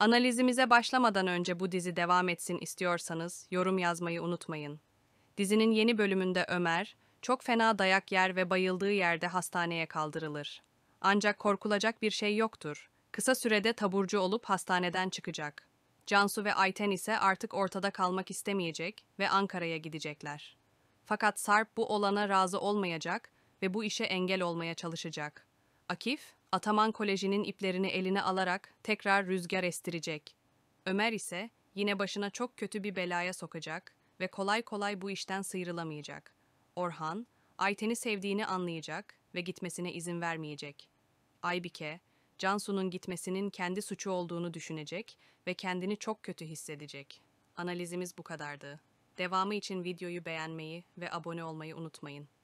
Analizimize başlamadan önce bu dizi devam etsin istiyorsanız yorum yazmayı unutmayın. Dizinin yeni bölümünde Ömer, çok fena dayak yer ve bayıldığı yerde hastaneye kaldırılır. Ancak korkulacak bir şey yoktur. Kısa sürede taburcu olup hastaneden çıkacak. Cansu ve Ayten ise artık ortada kalmak istemeyecek ve Ankara'ya gidecekler. Fakat Sarp bu olana razı olmayacak ve bu işe engel olmaya çalışacak. Akif, Ataman Koleji'nin iplerini eline alarak tekrar rüzgar estirecek. Ömer ise yine başına çok kötü bir belaya sokacak ve kolay kolay bu işten sıyrılamayacak. Orhan, Ayten'i sevdiğini anlayacak ve gitmesine izin vermeyecek. Aybike, Cansu'nun gitmesinin kendi suçu olduğunu düşünecek ve kendini çok kötü hissedecek. Analizimiz bu kadardı. Devamı için videoyu beğenmeyi ve abone olmayı unutmayın.